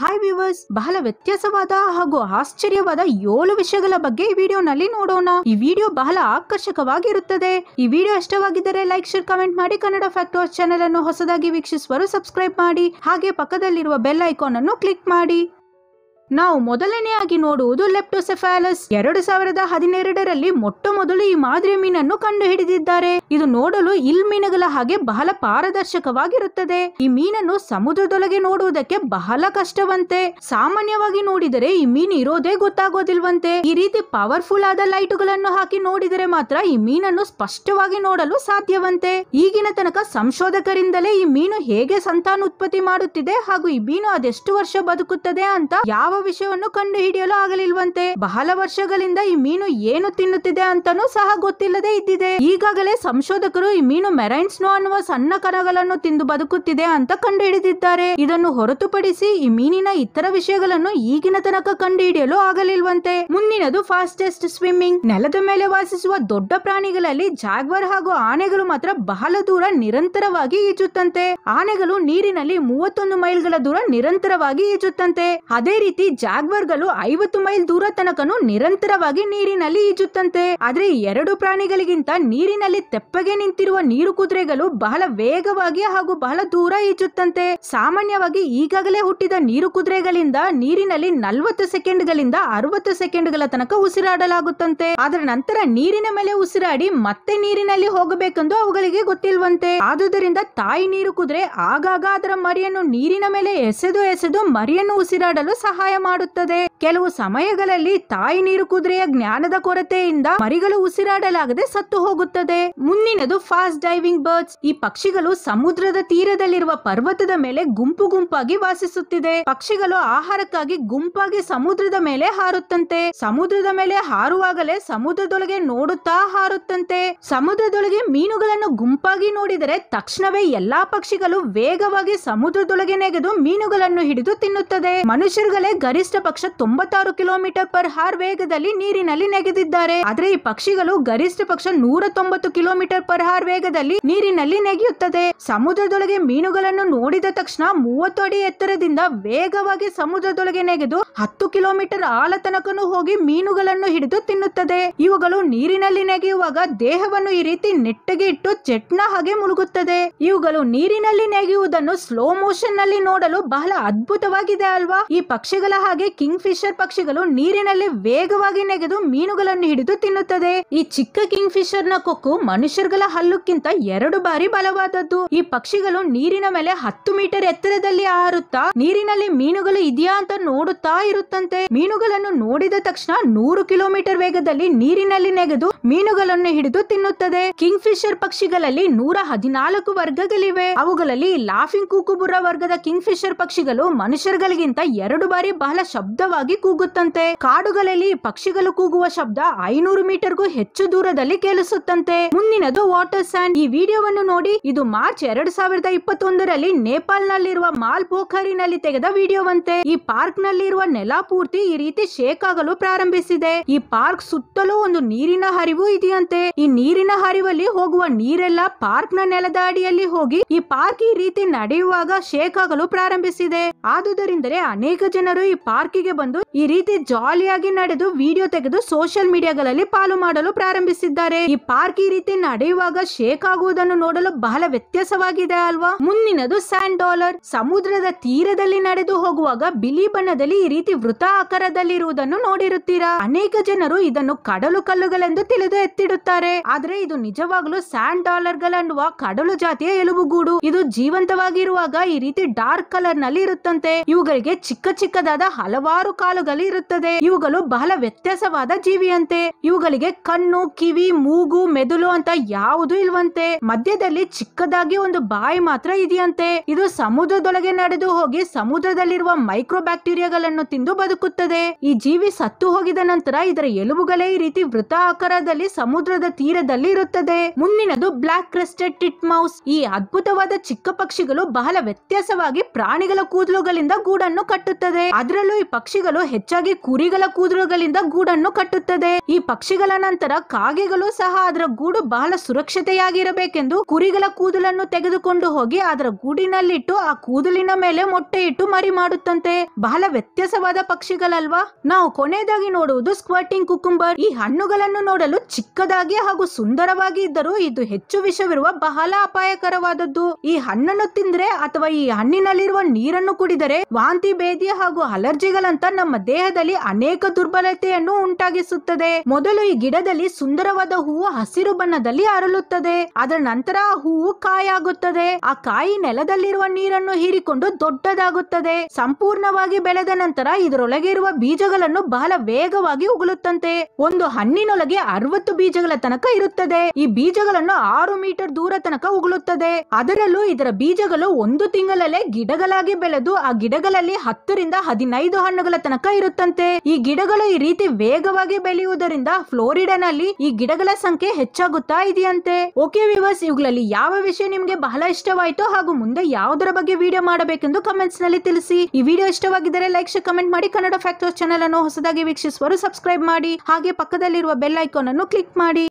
hi viewers ಬಹಳ ವ್ಯತ್ಯಾಸವಾದ ಹಾಗೂ ಆಶ್ಚರ್ಯವಾದ ಏಳು ವಿಷಯಗಳ ಬಗ್ಗೆ ಈ ವಿಡಿಯೋನಲ್ಲಿ ನೋಡೋಣ ಈ ವಿಡಿಯೋ ಬಹಳ ಆಕರ್ಷಕವಾಗಿರುತ್ತದೆ ಈ ವಿಡಿಯೋ ಇಷ್ಟವಾಗಿದ್ದರೆ ಲೈಕ್ ಶೇರ್ ಕಮೆಂಟ್ ಮಾಡಿ ಕನ್ನಡ ಫ್ಯಾಕ್ಟ್ ಚಾನೆಲ್ ಅನ್ನು ಹೊಸದಾಗಿ ವೀಕ್ಷಿಸುವರು ಸಬ್ಸ್ಕ್ರೈಬ್ ಮಾಡಿ ಹಾಗೆ ಪಕ್ಕದಲ್ಲಿರುವ ಬೆಲ್ ಐಕಾನ್ ಅನ್ನು ಕ್ಲಿಕ್ ಮಾಡಿ ನಾವು ಮೊದಲನೆಯಾಗಿ ನೋಡುವುದು ಲೆಪ್ಟೋಸೆಫಾಲಸ್ ಎರಡು ಸಾವಿರದ ಹದಿನೆರಡರಲ್ಲಿ ಮೊಟ್ಟ ಮೊದಲು ಈ ಮಾದರಿಯ ಮೀನನ್ನು ಕಂಡು ಹಿಡಿದಿದ್ದಾರೆ ಇದು ನೋಡಲು ಇಲ್ ಮೀನುಗಳ ಹಾಗೆ ಬಹಳ ಪಾರದರ್ಶಕವಾಗಿರುತ್ತದೆ ಈ ಮೀನನ್ನು ಸಮುದ್ರದೊಳಗೆ ನೋಡುವುದಕ್ಕೆ ಬಹಳ ಕಷ್ಟವಂತೆ ಸಾಮಾನ್ಯವಾಗಿ ನೋಡಿದರೆ ಈ ಮೀನು ಇರೋದೇ ಗೊತ್ತಾಗೋದಿಲ್ವಂತೆ ಈ ರೀತಿ ಪವರ್ಫುಲ್ ಆದ ಲೈಟುಗಳನ್ನು ಹಾಕಿ ನೋಡಿದರೆ ಮಾತ್ರ ಈ ಮೀನನ್ನು ಸ್ಪಷ್ಟವಾಗಿ ನೋಡಲು ಸಾಧ್ಯವಂತೆ ಈಗಿನ ತನಕ ಸಂಶೋಧಕರಿಂದಲೇ ಈ ಮೀನು ಹೇಗೆ ಸಂತಾನೋತ್ಪತ್ತಿ ಮಾಡುತ್ತಿದೆ ಹಾಗೂ ಈ ಮೀನು ಅದೆಷ್ಟು ವರ್ಷ ಬದುಕುತ್ತದೆ ಅಂತ ಯಾವ ವಿಷಯವನ್ನು ವಿಷಯವನ್ನು ಹಿಡಿಯಲು ಆಗಲಿಲ್ವಂತೆ ಬಹಳ ವರ್ಷಗಳಿಂದ ಈ ಮೀನು ಏನು ತಿನ್ನುತ್ತಿದೆ ಅಂತಾನೂ ಸಹ ಗೊತ್ತಿಲ್ಲದೆ ಇದ್ದಿದೆ ಈಗಾಗಲೇ ಸಂಶೋಧಕರು ಈ ಮೀನು ಮೆರೈನ್ ಸ್ನೋ ಅನ್ನುವ ಸಣ್ಣ ಕಣಗಳನ್ನು ತಿಂದು ಬದುಕುತ್ತಿದೆ ಅಂತ ಕಂಡು ಹಿಡಿದಿದ್ದಾರೆ ಇದನ್ನು ಹೊರತುಪಡಿಸಿ ಈ ಮೀನಿನ ಇತರ ವಿಷಯಗಳನ್ನು ಈಗಿನ ತನಕ ಹಿಡಿಯಲು ಆಗಲಿಲ್ವಂತೆ ಮುಂದಿನದು ಫಾಸ್ಟೆಸ್ಟ್ ಸ್ವಿಮ್ಮಿಂಗ್ ನೆಲದ ಮೇಲೆ ವಾಸಿಸುವ ದೊಡ್ಡ ಪ್ರಾಣಿಗಳಲ್ಲಿ ಜಾಗ್ವರ್ ಹಾಗೂ ಆನೆಗಳು ಮಾತ್ರ ಬಹಳ ದೂರ ನಿರಂತರವಾಗಿ ಈಜುತ್ತಂತೆ ಆನೆಗಳು ನೀರಿನಲ್ಲಿ ಮೂವತ್ತೊಂದು ಮೈಲ್ಗಳ ದೂರ ನಿರಂತರವಾಗಿ ಈಜುತ್ತಂತೆ ಅದೇ ರೀತಿ ಈ ಜಾಗ್ವರ್ಗಳು ಐವತ್ತು ಮೈಲ್ ದೂರ ತನಕನು ನಿರಂತರವಾಗಿ ನೀರಿನಲ್ಲಿ ಈಜುತ್ತಂತೆ ಆದ್ರೆ ಎರಡು ಪ್ರಾಣಿಗಳಿಗಿಂತ ನೀರಿನಲ್ಲಿ ತೆಪ್ಪಗೆ ನಿಂತಿರುವ ನೀರು ಕುದುರೆಗಳು ಬಹಳ ವೇಗವಾಗಿ ಹಾಗೂ ಬಹಳ ದೂರ ಈಜುತ್ತಂತೆ ಸಾಮಾನ್ಯವಾಗಿ ಈಗಾಗಲೇ ಹುಟ್ಟಿದ ನೀರು ಕುದುರೆಗಳಿಂದ ನೀರಿನಲ್ಲಿ ನಲವತ್ತು ಗಳಿಂದ ಅರವತ್ತು ಗಳ ತನಕ ಉಸಿರಾಡಲಾಗುತ್ತಂತೆ ಅದರ ನಂತರ ನೀರಿನ ಮೇಲೆ ಉಸಿರಾಡಿ ಮತ್ತೆ ನೀರಿನಲ್ಲಿ ಹೋಗಬೇಕೆಂದು ಅವುಗಳಿಗೆ ಗೊತ್ತಿಲ್ವಂತೆ ಆದುದರಿಂದ ತಾಯಿ ನೀರು ಕುದುರೆ ಆಗಾಗ ಅದರ ಮರಿಯನ್ನು ನೀರಿನ ಮೇಲೆ ಎಸೆದು ಎಸೆದು ಮರಿಯನ್ನು ಉಸಿರಾಡಲು ಸಹಾಯ ಮಾಡುತ್ತದೆ ಕೆಲವು ಸಮಯಗಳಲ್ಲಿ ತಾಯಿ ನೀರು ಕುದುರೆಯ ಜ್ಞಾನದ ಕೊರತೆಯಿಂದ ಮರಿಗಳು ಉಸಿರಾಡಲಾಗದೆ ಸತ್ತು ಹೋಗುತ್ತದೆ ಮುಂದಿನದು ಫಾಸ್ಟ್ ಡೈವಿಂಗ್ ಬರ್ಡ್ಸ್ ಈ ಪಕ್ಷಿಗಳು ಸಮುದ್ರದ ತೀರದಲ್ಲಿರುವ ಪರ್ವತದ ಮೇಲೆ ಗುಂಪು ಗುಂಪಾಗಿ ವಾಸಿಸುತ್ತಿದೆ ಪಕ್ಷಿಗಳು ಆಹಾರಕ್ಕಾಗಿ ಗುಂಪಾಗಿ ಸಮುದ್ರದ ಮೇಲೆ ಹಾರುತ್ತಂತೆ ಸಮುದ್ರದ ಮೇಲೆ ಹಾರುವಾಗಲೇ ಸಮುದ್ರದೊಳಗೆ ನೋಡುತ್ತಾ ಹಾರುತ್ತಂತೆ ಸಮುದ್ರದೊಳಗೆ ಮೀನುಗಳನ್ನು ಗುಂಪಾಗಿ ನೋಡಿದರೆ ತಕ್ಷಣವೇ ಎಲ್ಲಾ ಪಕ್ಷಿಗಳು ವೇಗವಾಗಿ ಸಮುದ್ರದೊಳಗೆ ನೆಗೆದು ಮೀನುಗಳನ್ನು ಹಿಡಿದು ತಿನ್ನುತ್ತದೆ ಮನುಷ್ಯರುಗಳೇ ಗರಿಷ್ಠ ಪಕ್ಷ ತೊಂಬತ್ತಾರು ಕಿಲೋಮೀಟರ್ ಪರ್ ಹಾರ್ ವೇಗದಲ್ಲಿ ನೀರಿನಲ್ಲಿ ನೆಗೆದಿದ್ದಾರೆ ಆದರೆ ಈ ಪಕ್ಷಿಗಳು ಗರಿಷ್ಠ ಪಕ್ಷ ನೂರ ತೊಂಬತ್ತು ಕಿಲೋಮೀಟರ್ ಪರ್ ಹಾರ್ ವೇಗದಲ್ಲಿ ನೀರಿನಲ್ಲಿ ನೆಗೆಯುತ್ತದೆ ಸಮುದ್ರದೊಳಗೆ ಮೀನುಗಳನ್ನು ನೋಡಿದ ತಕ್ಷಣ ಮೂವತ್ತು ಅಡಿ ಎತ್ತರದಿಂದ ವೇಗವಾಗಿ ಸಮುದ್ರದೊಳಗೆ ನೆಗೆದು ಹತ್ತು ಕಿಲೋಮೀಟರ್ ಆಳ ಹೋಗಿ ಮೀನುಗಳನ್ನು ಹಿಡಿದು ತಿನ್ನುತ್ತದೆ ಇವುಗಳು ನೀರಿನಲ್ಲಿ ನೆಗೆಯುವಾಗ ದೇಹವನ್ನು ಈ ರೀತಿ ನೆಟ್ಟಗೆ ಇಟ್ಟು ಚಟ್ನ ಹಾಗೆ ಮುಳುಗುತ್ತದೆ ಇವುಗಳು ನೀರಿನಲ್ಲಿ ನೆಗೆಯುವುದನ್ನು ಸ್ಲೋ ಮೋಷನ್ ನಲ್ಲಿ ನೋಡಲು ಬಹಳ ಅದ್ಭುತವಾಗಿದೆ ಅಲ್ವಾ ಈ ಪಕ್ಷಿಗಳ ಹಾಗೆ ಕಿಂಗ್ ಫಿಶರ್ ಪಕ್ಷಿಗಳು ನೀರಿನಲ್ಲಿ ವೇಗವಾಗಿ ನೆಗೆದು ಮೀನುಗಳನ್ನು ಹಿಡಿದು ತಿನ್ನುತ್ತದೆ ಈ ಚಿಕ್ಕ ಕಿಂಗ್ ಫಿಶರ್ ನ ಕೊಕ್ಕು ಮನುಷ್ಯರುಗಳ ಹಲ್ಲುಕ್ಕಿಂತ ಎರಡು ಬಾರಿ ಬಲವಾದದ್ದು ಈ ಪಕ್ಷಿಗಳು ನೀರಿನ ಮೇಲೆ ಹತ್ತು ಮೀಟರ್ ಎತ್ತರದಲ್ಲಿ ಆರುತ್ತಾ ನೀರಿನಲ್ಲಿ ಮೀನುಗಳು ಇದೆಯಾ ಅಂತ ನೋಡುತ್ತಾ ಇರುತ್ತಂತೆ ಮೀನುಗಳನ್ನು ನೋಡಿದ ತಕ್ಷಣ ನೂರು ಕಿಲೋಮೀಟರ್ ವೇಗದಲ್ಲಿ ನೀರಿನಲ್ಲಿ ನೆಗೆದು ಮೀನುಗಳನ್ನು ಹಿಡಿದು ತಿನ್ನುತ್ತದೆ ಕಿಂಗ್ ಫಿಶರ್ ಪಕ್ಷಿಗಳಲ್ಲಿ ನೂರ ಹದಿನಾಲ್ಕು ವರ್ಗಗಳಿವೆ ಅವುಗಳಲ್ಲಿ ಲಾಫಿಂಗ್ ಕೂಕುಬುರ ವರ್ಗದ ಕಿಂಗ್ ಫಿಶರ್ ಪಕ್ಷಿಗಳು ಮನುಷ್ಯರುಗಳಿಗಿಂತ ಎರಡು ಬಾರಿ ಬಹಳ ಶಬ್ದವಾಗಿ ಕೂಗುತ್ತಂತೆ ಕಾಡುಗಳಲ್ಲಿ ಪಕ್ಷಿಗಳು ಕೂಗುವ ಶಬ್ದ ಐನೂರು ಮೀಟರ್ಗೂ ಹೆಚ್ಚು ದೂರದಲ್ಲಿ ಕೇಳಿಸುತ್ತಂತೆ ಮುಂದಿನದು ವಾಟರ್ ಸ್ಯಾಂಡ್ ಈ ವಿಡಿಯೋವನ್ನು ನೋಡಿ ಇದು ಮಾರ್ಚ್ ಎರಡ್ ಸಾವಿರದ ಇಪ್ಪತ್ತೊಂದರಲ್ಲಿ ನೇಪಾಲ್ ನಲ್ಲಿರುವ ಮಾಲ್ ಪೋಖರಿನಲ್ಲಿ ತೆಗೆದ ವಿಡಿಯೋವಂತೆ ಈ ಪಾರ್ಕ್ ನಲ್ಲಿರುವ ನೆಲ ಪೂರ್ತಿ ಈ ರೀತಿ ಶೇಕ್ ಆಗಲು ಪ್ರಾರಂಭಿಸಿದೆ ಈ ಪಾರ್ಕ್ ಸುತ್ತಲೂ ಒಂದು ನೀರಿನ ಹರಿವು ಇದೆಯಂತೆ ಈ ನೀರಿನ ಹರಿವಲ್ಲಿ ಹೋಗುವ ನೀರೆಲ್ಲ ಪಾರ್ಕ್ ನ ನೆಲದ ಅಡಿಯಲ್ಲಿ ಹೋಗಿ ಈ ಪಾರ್ಕ್ ಈ ರೀತಿ ನಡೆಯುವಾಗ ಶೇಕ್ ಆಗಲು ಪ್ರಾರಂಭಿಸಿದೆ ಆದುದರಿಂದಲೇ ಅನೇಕ ಜನರು ಈ ಪಾರ್ಕಿಗೆ ಬಂದು ಈ ರೀತಿ ಜಾಲಿಯಾಗಿ ನಡೆದು ವಿಡಿಯೋ ತೆಗೆದು ಸೋಷಿಯಲ್ ಮೀಡಿಯಾಗಳಲ್ಲಿ ಪಾಲು ಮಾಡಲು ಪ್ರಾರಂಭಿಸಿದ್ದಾರೆ ಈ ಪಾರ್ಕ್ ಈ ರೀತಿ ನಡೆಯುವಾಗ ಶೇಕ್ ಆಗುವುದನ್ನು ನೋಡಲು ಬಹಳ ವ್ಯತ್ಯಾಸವಾಗಿದೆ ಅಲ್ವಾ ಮುಂದಿನದು ಸ್ಯಾಂಡ್ ಡಾಲರ್ ಸಮುದ್ರದ ತೀರದಲ್ಲಿ ನಡೆದು ಹೋಗುವಾಗ ಬಿಳಿ ಬಣ್ಣದಲ್ಲಿ ಈ ರೀತಿ ವೃತ ಆಕಾರದಲ್ಲಿರುವುದನ್ನು ನೋಡಿರುತ್ತೀರಾ ಅನೇಕ ಜನರು ಇದನ್ನು ಕಡಲು ಕಲ್ಲುಗಳೆಂದು ತಿಳಿದು ಎತ್ತಿಡುತ್ತಾರೆ ಆದ್ರೆ ಇದು ನಿಜವಾಗಲೂ ಸ್ಯಾಂಡ್ ಡಾಲರ್ ಗಳನ್ನುವ ಕಡಲು ಜಾತಿಯ ಎಲುಬುಗೂಡು ಇದು ಜೀವಂತವಾಗಿರುವಾಗ ಈ ರೀತಿ ಡಾರ್ಕ್ ಕಲರ್ ನಲ್ಲಿ ಇರುತ್ತಂತೆ ಇವುಗಳಿಗೆ ಚಿಕ್ಕ ಚಿಕ್ಕದಾದ ಮುಂತಾದ ಹಲವಾರು ಇರುತ್ತದೆ ಇವುಗಳು ಬಹಳ ವ್ಯತ್ಯಾಸವಾದ ಜೀವಿಯಂತೆ ಇವುಗಳಿಗೆ ಕಣ್ಣು ಕಿವಿ ಮೂಗು ಮೆದುಳು ಅಂತ ಯಾವುದು ಇಲ್ವಂತೆ ಮಧ್ಯದಲ್ಲಿ ಚಿಕ್ಕದಾಗಿ ಒಂದು ಬಾಯಿ ಮಾತ್ರ ಇದೆಯಂತೆ ಇದು ಸಮುದ್ರದೊಳಗೆ ನಡೆದು ಹೋಗಿ ಸಮುದ್ರದಲ್ಲಿರುವ ಮೈಕ್ರೋ ಬ್ಯಾಕ್ಟೀರಿಯಾಗಳನ್ನು ತಿಂದು ಬದುಕುತ್ತದೆ ಈ ಜೀವಿ ಸತ್ತು ಹೋಗಿದ ನಂತರ ಇದರ ಎಲುಬುಗಳೇ ಈ ರೀತಿ ವೃತ ಆಕಾರದಲ್ಲಿ ಸಮುದ್ರದ ತೀರದಲ್ಲಿ ಇರುತ್ತದೆ ಮುಂದಿನದು ಬ್ಲಾಕ್ ಕ್ರೆಸ್ಟೆಡ್ ಟಿಟ್ ಮೌಸ್ ಈ ಅದ್ಭುತವಾದ ಚಿಕ್ಕ ಪಕ್ಷಿಗಳು ಬಹಳ ವ್ಯತ್ಯಾಸವಾಗಿ ಪ್ರಾಣಿಗಳ ಕೂದಲುಗಳಿಂದ ಗೂಡನ್ನು ಕಟ್ಟುತ್ತದೆ ಅದರಲ್ಲೂ ಈ ಪಕ್ಷಿಗಳು ಹೆಚ್ಚಾಗಿ ಕುರಿಗಳ ಕೂದಲುಗಳಿಂದ ಗೂಡನ್ನು ಕಟ್ಟುತ್ತದೆ ಈ ಪಕ್ಷಿಗಳ ನಂತರ ಕಾಗೆಗಳು ಸಹ ಅದರ ಗೂಡು ಬಹಳ ಸುರಕ್ಷತೆಯಾಗಿರಬೇಕೆಂದು ಕುರಿಗಳ ಕೂದಲನ್ನು ತೆಗೆದುಕೊಂಡು ಹೋಗಿ ಅದರ ಗೂಡಿನಲ್ಲಿಟ್ಟು ಆ ಕೂದಲಿನ ಮೇಲೆ ಮೊಟ್ಟೆ ಇಟ್ಟು ಮರಿ ಮಾಡುತ್ತಂತೆ ಬಹಳ ವ್ಯತ್ಯಾಸವಾದ ಪಕ್ಷಿಗಳಲ್ವಾ ನಾವು ಕೊನೆಯದಾಗಿ ನೋಡುವುದು ಸ್ಕ್ವಾಟಿಂಗ್ ಕುಕುಂಬರ್ ಈ ಹಣ್ಣುಗಳನ್ನು ನೋಡಲು ಚಿಕ್ಕದಾಗಿ ಹಾಗೂ ಸುಂದರವಾಗಿ ಇದ್ದರೂ ಇದು ಹೆಚ್ಚು ವಿಷವಿರುವ ಬಹಳ ಅಪಾಯಕರವಾದದ್ದು ಈ ಹಣ್ಣನ್ನು ತಿಂದ್ರೆ ಅಥವಾ ಈ ಹಣ್ಣಿನಲ್ಲಿರುವ ನೀರನ್ನು ಕುಡಿದರೆ ವಾಂತಿ ಬೇದಿ ಹಾಗೂ ಅಲರ್ಜಿಗಳಂತ ನಮ್ಮ ದೇಹದಲ್ಲಿ ಅನೇಕ ದುರ್ಬಲತೆಯನ್ನು ಉಂಟಾಗಿಸುತ್ತದೆ ಮೊದಲು ಈ ಗಿಡದಲ್ಲಿ ಸುಂದರವಾದ ಹೂವು ಹಸಿರು ಬಣ್ಣದಲ್ಲಿ ಅರಳುತ್ತದೆ ಅದರ ನಂತರ ಆ ಹೂವು ಕಾಯಾಗುತ್ತದೆ ಆ ಕಾಯಿ ನೆಲದಲ್ಲಿರುವ ನೀರನ್ನು ಹೀರಿಕೊಂಡು ದೊಡ್ಡದಾಗುತ್ತದೆ ಸಂಪೂರ್ಣವಾಗಿ ಬೆಳೆದ ನಂತರ ಇದರೊಳಗೆ ಇರುವ ಬೀಜಗಳನ್ನು ಬಹಳ ವೇಗವಾಗಿ ಉಗುಳುತ್ತಂತೆ ಒಂದು ಹಣ್ಣಿನೊಳಗೆ ಅರವತ್ತು ಬೀಜಗಳ ತನಕ ಇರುತ್ತದೆ ಈ ಬೀಜಗಳನ್ನು ಆರು ಮೀಟರ್ ದೂರ ತನಕ ಉಗುಳುತ್ತದೆ ಅದರಲ್ಲೂ ಇದರ ಬೀಜಗಳು ಒಂದು ತಿಂಗಳಲ್ಲೇ ಗಿಡಗಳಾಗಿ ಬೆಳೆದು ಆ ಗಿಡಗಳಲ್ಲಿ ಹತ್ತರಿಂದ ಹದಿನೈದು ನೈದು ಹಣ್ಣುಗಳ ತನಕ ಇರುತ್ತಂತೆ ಈ ಗಿಡಗಳು ಈ ರೀತಿ ವೇಗವಾಗಿ ಬೆಳೆಯುವುದರಿಂದ ಫ್ಲೋರಿಡಾನಲ್ಲಿ ಈ ಗಿಡಗಳ ಸಂಖ್ಯೆ ಹೆಚ್ಚಾಗುತ್ತಾ ಇದೆಯಂತೆ ಓಕೆ ವಿವರ್ಸ್ ಇವುಗಳಲ್ಲಿ ಯಾವ ವಿಷಯ ನಿಮ್ಗೆ ಬಹಳ ಇಷ್ಟವಾಯಿತು ಹಾಗೂ ಮುಂದೆ ಯಾವುದರ ಬಗ್ಗೆ ವಿಡಿಯೋ ಮಾಡಬೇಕೆಂದು ಕಮೆಂಟ್ಸ್ ನಲ್ಲಿ ತಿಳಿಸಿ ಈ ವಿಡಿಯೋ ಇಷ್ಟವಾಗಿದ್ದರೆ ಲೈಕ್ ಕಮೆಂಟ್ ಮಾಡಿ ಕನ್ನಡ ಫ್ಯಾಕ್ಟರ್ ಚಾನೆಲ್ ಅನ್ನು ಹೊಸದಾಗಿ ವೀಕ್ಷಿಸುವರು ಸಬ್ಸ್ಕ್ರೈಬ್ ಮಾಡಿ ಹಾಗೆ ಪಕ್ಕದಲ್ಲಿರುವ ಬೆಲ್ ಐಕಾನ್ ಅನ್ನು ಕ್ಲಿಕ್ ಮಾಡಿ